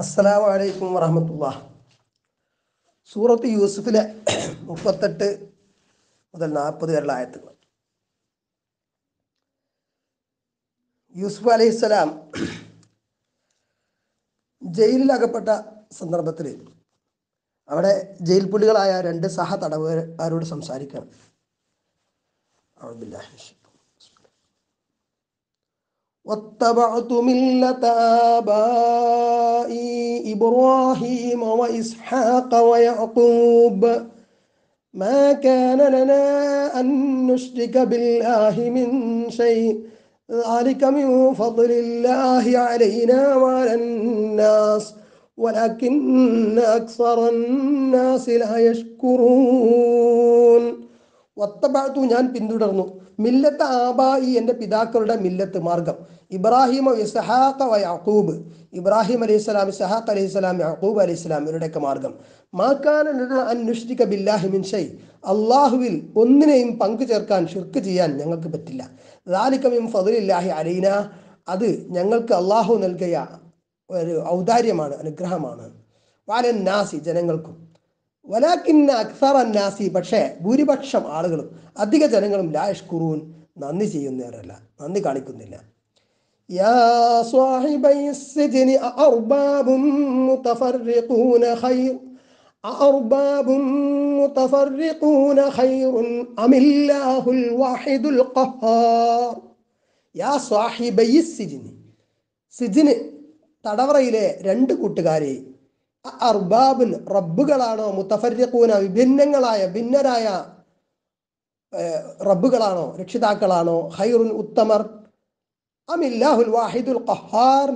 അസ്സലാം വലൈക്കും വറഹമത്തുള്ള സൂറത്ത് യൂസുഫിലെ മുപ്പത്തെട്ട് മുതൽ നാൽപ്പത് വരെയുള്ള ആയത്തുകൾ യൂസുഫ് അലൈഹിസ്സലാം ജയിലിലകപ്പെട്ട സന്ദർഭത്തിൽ അവിടെ ജയിൽ പുള്ളികളായ രണ്ട് സഹ തടവുകാരോട് സംസാരിക്കണം അവിടെ واتبعت ملة آبائي إبراهيم وإسحاق ويعقوب ما كان لنا أن نشرك بالله من شيء ذلك من فضل الله علينا وعلى الناس ولكن أكثر الناس لا يشكرون واتبعت ഞാൻ بندرنو മില്ലത്ത് ആബാ ഈ എൻ്റെ പിതാക്കളുടെ മില്ലത്ത് മാർഗം ഇബ്രാഹിം ഇസഹാഖ വ യാക്കൂബ് ഇബ്രാഹിം അലൈഹി സ്വലാം ഇസഹാഖ് അലൈഹി സ്വലാം യാക്കൂബ് അലൈഹി സ്വലാം ഇവരുടെയൊക്കെ മാർഗം മാക്കാൻ അന്വേഷിക്ക ബില്ലാഹി മിൻഷൈ അള്ളാഹുവിൽ ഒന്നിനെയും പങ്കു ചേർക്കാൻ ഷിർക്ക് ചെയ്യാൻ ഞങ്ങൾക്ക് പറ്റില്ല ദാലിക്കമിം ഫതുലില്ലാഹി അലീന അത് ഞങ്ങൾക്ക് അള്ളാഹു നൽകിയ ഒരു ഔദാര്യമാണ് അനുഗ്രഹമാണ് വാലൻ നാസി ജനങ്ങൾക്കും വലാക്കിന്ന അക്സാർ അന്നാസി പക്ഷേ ഭൂരിപക്ഷം ആളുകളും അധിക ജനങ്ങളും ലാഷ് കുറൂൻ നന്ദി ചെയ്യുന്നവരല്ല നന്ദി കാണിക്കുന്നില്ല സിജിന് തടവറയിലെ രണ്ട് കൂട്ടുകാരെ അർബാബിൽ റബ്ബുകളാണോ മുത്തഫരിക്കൂന വിഭിന്നങ്ങളായ ഭിന്നരായ റബ്ബുകളാണോ രക്ഷിതാക്കളാണോ ഹൈറുൽ ഉത്തമർ അമില്ലാഹുൽ വാഹിദുൽ ഖഹാർ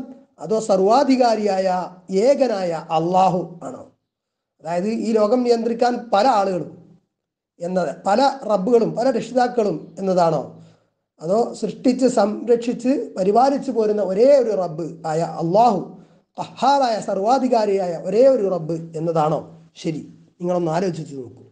അതോ സർവാധികാരിയായ ഏകനായ അള്ളാഹു ആണോ അതായത് ഈ ലോകം നിയന്ത്രിക്കാൻ പല ആളുകളും എന്നത് പല റബ്ബുകളും പല രക്ഷിതാക്കളും എന്നതാണോ അതോ സൃഷ്ടിച്ച് സംരക്ഷിച്ച് പരിപാലിച്ചു പോരുന്ന ഒരേ ഒരു റബ്ബ് ആയ അള്ളാഹു തഹാറായ സർവാധികാരിയായ ഒരേ ഒരു റബ്ബ് എന്നതാണോ ശരി നിങ്ങളൊന്ന് ആലോചിച്ച് നോക്കൂ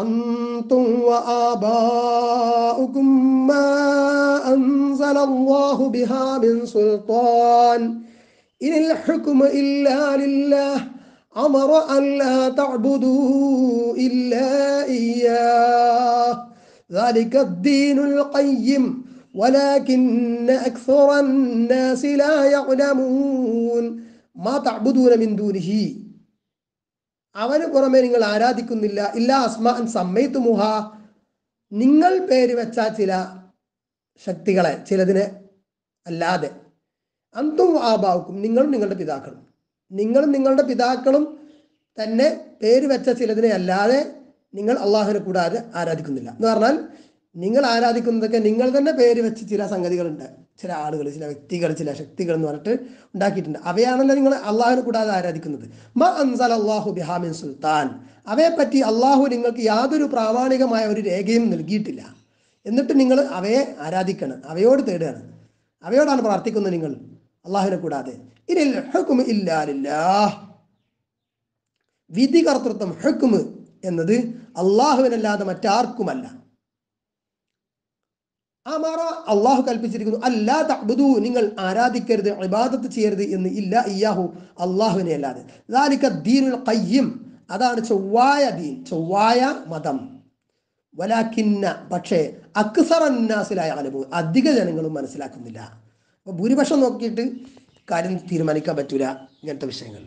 അന്തും نزل الله بها من سلطان إن الحكم إلا لله أمر أن لا تعبدوا إلا إياه ذلك الدين القيم ولكن أكثر الناس لا يعلمون ما تعبدون من دونه അവന് പുറമെ നിങ്ങൾ ആരാധിക്കുന്നില്ല ഇല്ല അസ്മാൻ സമ്മയത്തുമുഹ നിങ്ങൾ പേര് വെച്ച ചില ശക്തികളെ ചിലതിനെ അല്ലാതെ അന്തും ആബാവുക്കും നിങ്ങളും നിങ്ങളുടെ പിതാക്കളും നിങ്ങളും നിങ്ങളുടെ പിതാക്കളും തന്നെ പേര് വെച്ച ചിലതിനെ അല്ലാതെ നിങ്ങൾ അള്ളാഹുവിനെ കൂടാതെ ആരാധിക്കുന്നില്ല എന്ന് പറഞ്ഞാൽ നിങ്ങൾ ആരാധിക്കുന്നതൊക്കെ നിങ്ങൾ തന്നെ പേര് വെച്ച് ചില സംഗതികളുണ്ട് ചില ആളുകൾ ചില വ്യക്തികൾ ചില ശക്തികൾ എന്ന് പറഞ്ഞിട്ട് ഉണ്ടാക്കിയിട്ടുണ്ട് അവയാണല്ലോ നിങ്ങൾ അള്ളാഹുവിനെ കൂടാതെ ആരാധിക്കുന്നത് മ അൻസൽ അള്ളാഹു ബിഹാമിൻ സുൽത്താൻ അവയെപ്പറ്റി അള്ളാഹു നിങ്ങൾക്ക് യാതൊരു പ്രാമാണികമായ ഒരു രേഖയും നൽകിയിട്ടില്ല എന്നിട്ട് നിങ്ങൾ അവയെ ആരാധിക്കണം അവയോട് തേടുകയാണ് അവയോടാണ് പ്രാർത്ഥിക്കുന്നത് നിങ്ങൾ അള്ളാഹുവിനെ കൂടാതെ വിധി കർത്തൃത്വം ഹെക്കും എന്നത് അള്ളാഹുവിനല്ലാതെ മറ്റാർക്കുമല്ല മാറ അള്ളാഹു കൽപ്പിച്ചിരിക്കുന്നു അല്ലാ തബുദു നിങ്ങൾ ആരാധിക്കരുത് ഇബാദത്ത് ചെയ്യരുത് എന്ന് ഇല്ല ഇയാഹു അള്ളാഹുവിനെ അല്ലാതെ ദീനുൽ കയ്യം അതാണ് ചൊവ്വായ ദീൻ ചൊവ്വായ മതം വലാക്കിന്ന പക്ഷേ അക്സറന്നാസിലായ അനുഭവം അധിക ജനങ്ങളും മനസ്സിലാക്കുന്നില്ല അപ്പോൾ ഭൂരിപക്ഷം നോക്കിയിട്ട് കാര്യം തീരുമാനിക്കാൻ പറ്റൂല ഇങ്ങനത്തെ വിഷയങ്ങളിൽ